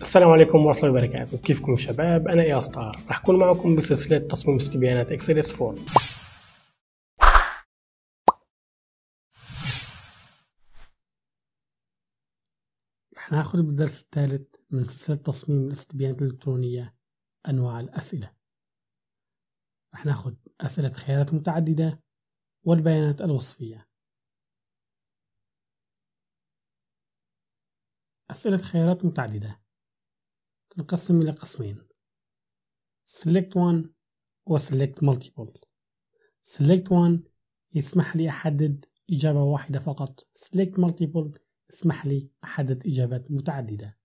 السلام عليكم ورحمة الله وبركاته كيفكم شباب أنا إياس طاهر راح أكون معكم بسلسلة تصميم استبيانات اكسل اس 4 راح ناخذ بالدرس الثالث من سلسلة تصميم الاستبيانات الإلكترونية أنواع الأسئلة راح ناخذ أسئلة خيارات متعددة والبيانات الوصفية أسئلة خيارات متعددة تنقسم إلى قسمين select one و select multiple select one يسمح لي أحدد إجابة واحدة فقط select multiple يسمح لي أحدد إجابات متعددة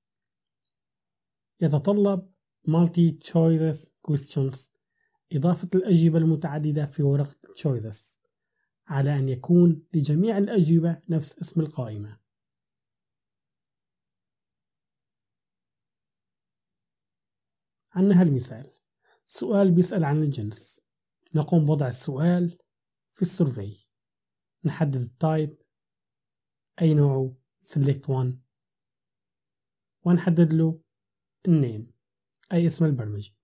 يتطلب multi choices questions إضافة الأجوبة المتعددة في ورقة choices على أن يكون لجميع الأجوبة نفس اسم القائمة عنها المثال سؤال بيسأل عن الجنس نقوم بوضع السؤال في السورفي نحدد التايب أي نوعه select one ونحدد له النيم أي اسم البرمجي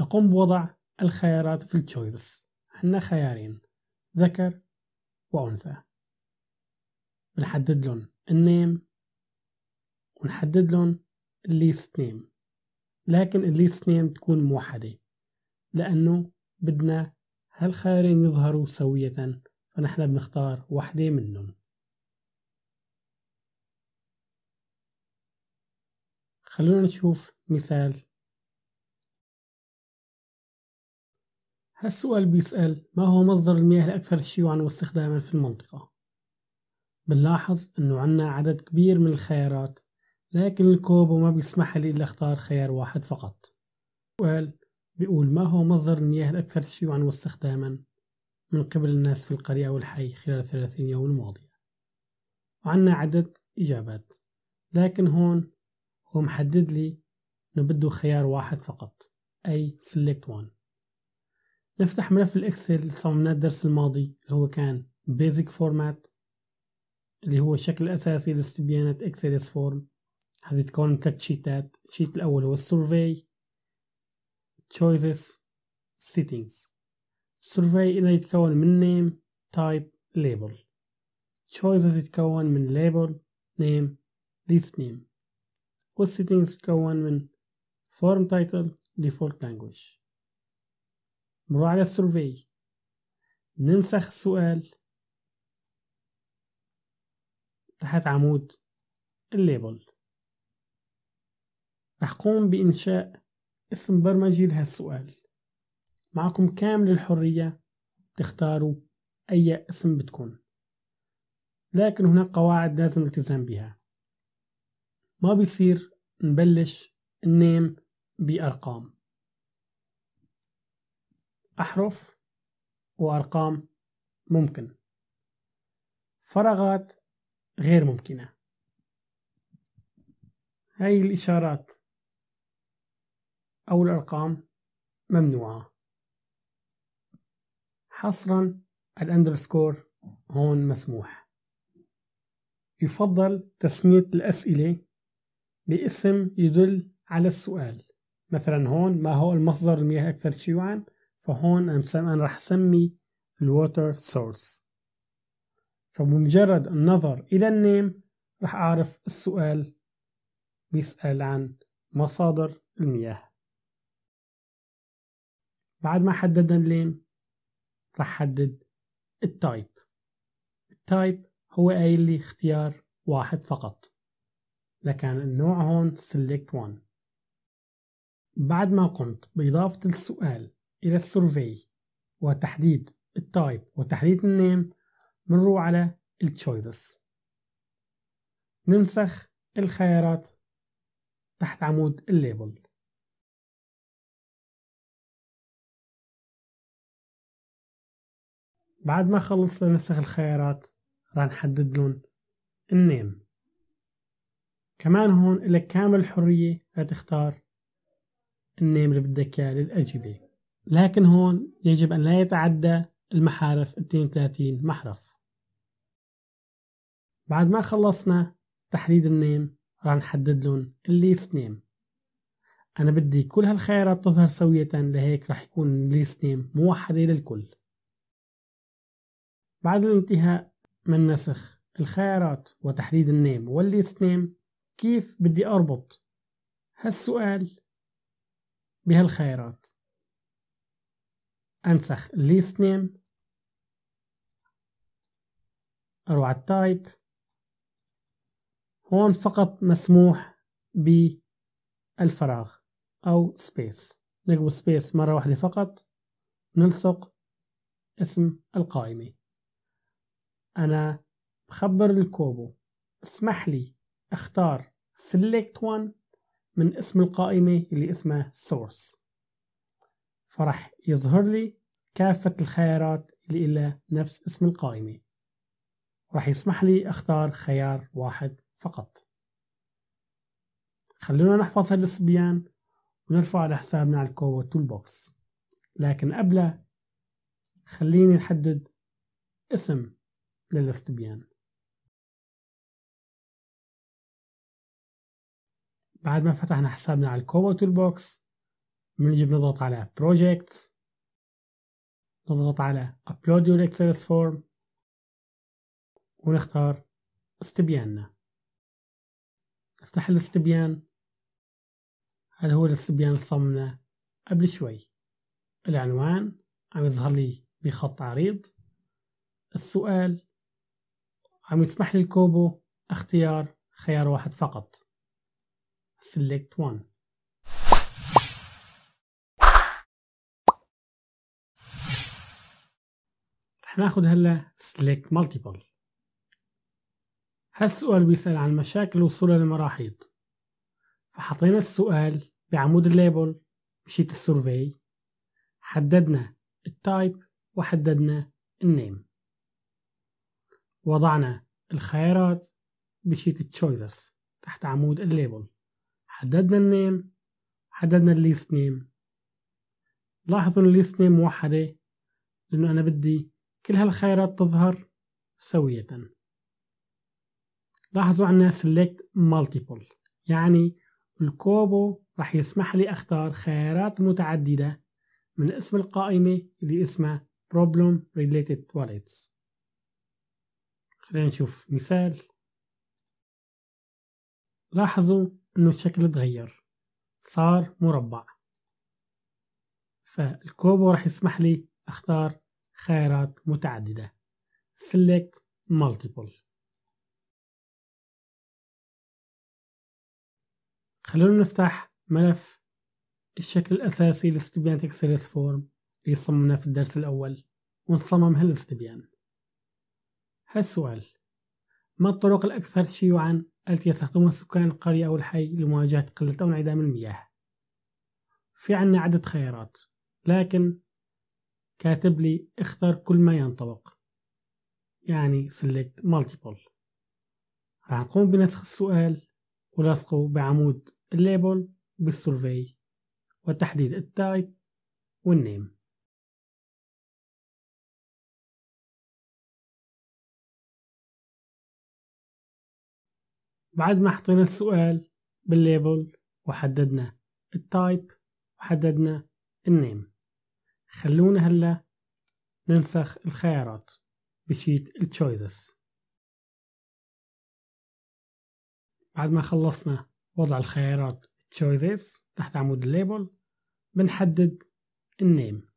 نقوم بوضع الخيارات في التشويس عندنا خيارين ذكر وأنثى بنحدد لهم النيم ونحدد لهم الليست نيم لكن الليست نيم تكون موحدة لأنه بدنا هالخيارين يظهروا سوية فنحن بنختار واحدة منهم خلونا نشوف مثال هالسؤال بيسأل ما هو مصدر المياه الأكثر شيوعا واستخداما في المنطقة؟ بنلاحظ أنه عنا عدد كبير من الخيارات لكن الكوبو ما بيسمح لي إلا أختار خيار واحد فقط وهل بيقول ما هو مصدر المياه الأكثر شيوعا واستخداما من قبل الناس في القرية أو الحي خلال الثلاثين يوم الماضية وعنا عدد إجابات لكن هون هو محدد لي إنه بده خيار واحد فقط أي select one نفتح ملف الإكسل اللي صممناه الدرس الماضي اللي هو كان basic format اللي هو الشكل الأساسي لاستبيانات إكسل form هذه تكون من ثلاث شيتات الشيت الأول هو Survey choices settings survey اللي يتكون من name type label choices يتكون من label name list name والsettings يتكون من form title default language نروح على survey ننسخ السؤال تحت عمود الليبل رح قوم بإنشاء اسم برمجي لهالسؤال معكم كامل الحرية تختاروا أي اسم بتكون لكن هناك قواعد لازم التزام بها ما بيصير نبلش النيم بأرقام أحرف وأرقام ممكن فراغات غير ممكنة هاي الإشارات أو الأرقام ممنوعة حصرا الاندرسكور هون مسموح يفضل تسمية الأسئلة باسم يدل على السؤال مثلا هون ما هو المصدر المياه أكثر شيوعا فهون أنا رح أسمي الووتر سورس فبمجرد النظر إلى النيم رح أعرف السؤال بيسأل عن مصادر المياه بعد ما حددنا اللين رح حدد التايب التايب هو قايل لي اختيار واحد فقط لكان النوع هون select one بعد ما قمت بإضافة السؤال إلى السورفي وتحديد التايب وتحديد النيم بنروح على التشويزز ننسخ الخيارات تحت عمود الليبل بعد ما خلصنا نسخ الخيارات راح نحدد لون النيم كمان هون إلك كامل الحرية لتختار النيم اللي بدك إياه للأجهزة لكن هون يجب أن لا يتعدى المحارف 32 محرف بعد ما خلصنا تحديد النيم راح نحدد لون الليست نيم أنا بدي كل هالخيارات تظهر سوية لهيك راح يكون الليست نيم موحدة للكل بعد الانتهاء من نسخ الخيارات وتحديد النيم والليست كيف بدي أربط هالسؤال بهالخيارات أنسخ الليست نيم أروح على التايب هون فقط مسموح بالفراغ أو سبيس نقبل سبيس مرة واحدة فقط نلصق اسم القائمة أنا بخبر الكوبو اسمح لي اختار select one من اسم القائمة اللي اسمها source فرح يظهر لي كافة الخيارات اللي إلها نفس اسم القائمة ورح يسمح لي اختار خيار واحد فقط خلونا نحفظ هذا ونرفع على حسابنا على الكوبو تول بوكس لكن قبله خليني نحدد اسم للاستبيان بعد ما فتحنا حسابنا على الكوبا تول بوكس بنجي بنضغط على بروجكت نضغط على Upload your Excel form ونختار استبياننا نفتح الاستبيان هذا هو الاستبيان اللي صممناه قبل شوي العنوان عم يظهر لي بخط عريض السؤال عم يسمح للكوبو اختيار خيار واحد فقط select one رح ناخد هلا select multiple هالسؤال بيسأل عن مشاكل وصولها للمراحيض فحطينا السؤال بعمود الليبل بشيت السورفي حددنا التايب وحددنا النيم وضعنا الخيارات بشيت التشويزرز تحت عمود الليبل حددنا النيم حددنا الليست نيم لاحظوا ان الليست نيم موحدة لأنه أنا بدي كل هالخيارات تظهر سوية لاحظوا عنا select multiple يعني الكوبو رح يسمح لي أختار خيارات متعددة من اسم القائمة اللي اسمها problem related wallets خلينا نشوف مثال لاحظوا انه الشكل تغير صار مربع فالكوبو راح يسمح لي اختار خيارات متعددة select multiple خلونا نفتح ملف الشكل الأساسي لاستبيان تكسيرس فورم اللي صممناه في الدرس الأول ونصمم هالاستبيان السؤال ما الطرق الأكثر شيوعا التي يستخدمها سكان القرية أو الحي لمواجهة قلة أو انعدام المياه؟ في عنا عدة خيارات لكن كاتب لي اختر كل ما ينطبق يعني select multiple راح نقوم بنسخ السؤال ولصقه بعمود الليبل بالسورفي وتحديد التايب والنيم بعد ما حطينا السؤال بالليبل وحددنا التايب وحددنا النيم خلونا هلا ننسخ الخيارات بشيت التشويزز بعد ما خلصنا وضع الخيارات choices تحت عمود الليبل بنحدد النيم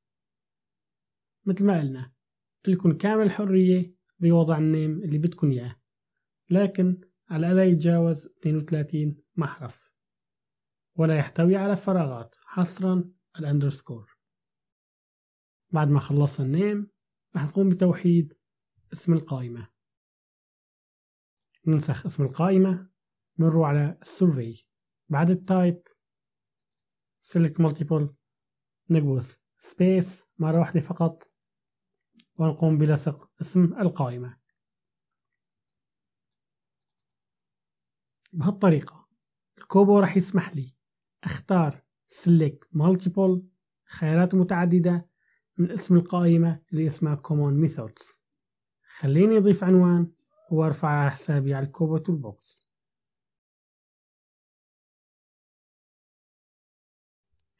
مثل ما قلنا لكم كامل الحرية بوضع النيم اللي بدكم إياه لكن على لا يتجاوز 32 محرف ولا يحتوي على فراغات حصرا الاندرسكور بعد ما خلصنا النيم رح نقوم بتوحيد اسم القائمة ننسخ اسم القائمة بنروح على السيرفي بعد التايب سلك multiple نكبس سبيس مرة واحدة فقط ونقوم بلصق اسم القائمة بهالطريقة الكوبو راح يسمح لي اختار select multiple خيارات متعددة من اسم القائمة اللي اسمها common methods خليني أضيف عنوان وأرفع على حسابي على الكوبو تول بوكس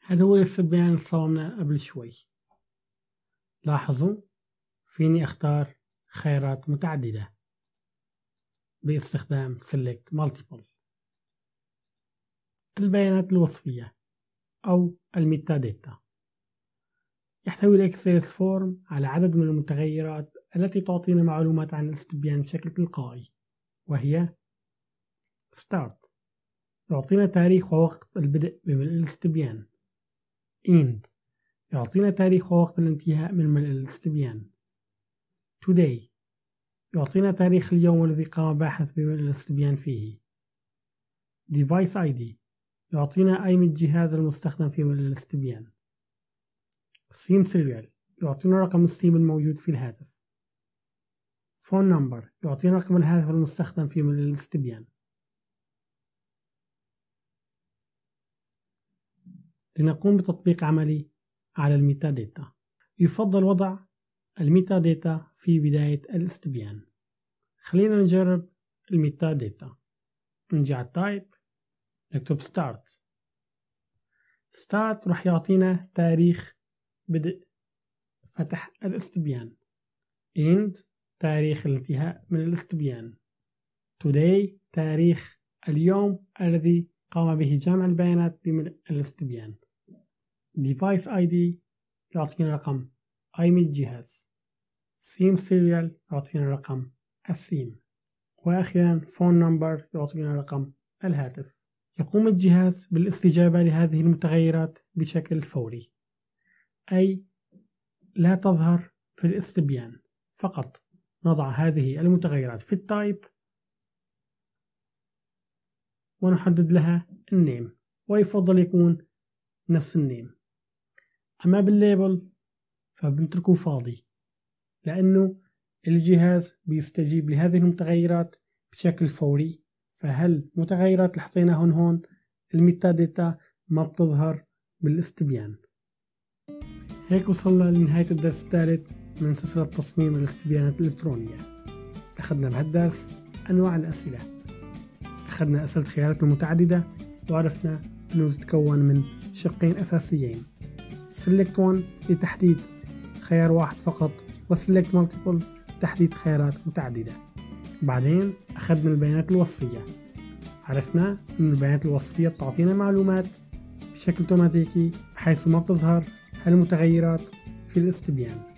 هذا هو البيان اللي صممناه قبل شوي لاحظوا فيني أختار خيارات متعددة باستخدام select multiple البيانات الوصفية أو ديتا يحتوي الإكسس فورم على عدد من المتغيرات التي تعطينا معلومات عن الاستبيان بشكل تلقائي وهي start يعطينا تاريخ ووقت البدء بملء الاستبيان end يعطينا تاريخ ووقت الانتهاء من ملء الاستبيان today يعطينا تاريخ اليوم الذي قام باحث بالاستبيان فيه Device ID يعطينا أيمة الجهاز المستخدم في الاستبيان SIM Serial يعطينا رقم السيم الموجود في الهاتف Phone Number يعطينا رقم الهاتف المستخدم في الاستبيان لنقوم بتطبيق عملي على الميتا ديتا يفضل وضع الميتا داتا في بداية الاستبيان خلينا نجرب الميتا داتا نجي على التايب نكتب start start راح يعطينا تاريخ بدء فتح الاستبيان end تاريخ الانتهاء من الاستبيان today تاريخ اليوم الذي قام به جمع البيانات بملء الاستبيان device ID يعطينا رقم أي من الجهاز سيم سيريال يعطينا رقم السيم وأخيرا فون نمبر يعطينا رقم الهاتف يقوم الجهاز بالاستجابة لهذه المتغيرات بشكل فوري أي لا تظهر في الاستبيان فقط نضع هذه المتغيرات في التايب ونحدد لها النيم ويفضل يكون نفس النيم أما بالليبل فبنتركه فاضي لأنه الجهاز بيستجيب لهذه المتغيرات بشكل فوري فهل متغيرات اللي حطيناهم هون الميتا داتا ما بتظهر بالاستبيان هيك وصلنا لنهاية الدرس الثالث من سلسلة تصميم الاستبيانات الإلكترونية أخذنا بهالدرس أنواع الأسئلة أخذنا أسئلة خيارات المتعددة وعرفنا أنه تتكون من شقين أساسيين Select 1 لتحديد خيار واحد فقط وسلكت مالتيبل لتحديد خيارات متعددة بعدين أخذنا البيانات الوصفية عرفنا أن البيانات الوصفية بتعطينا معلومات بشكل اوتوماتيكي بحيث ما بتظهر هالمتغيرات في الاستبيان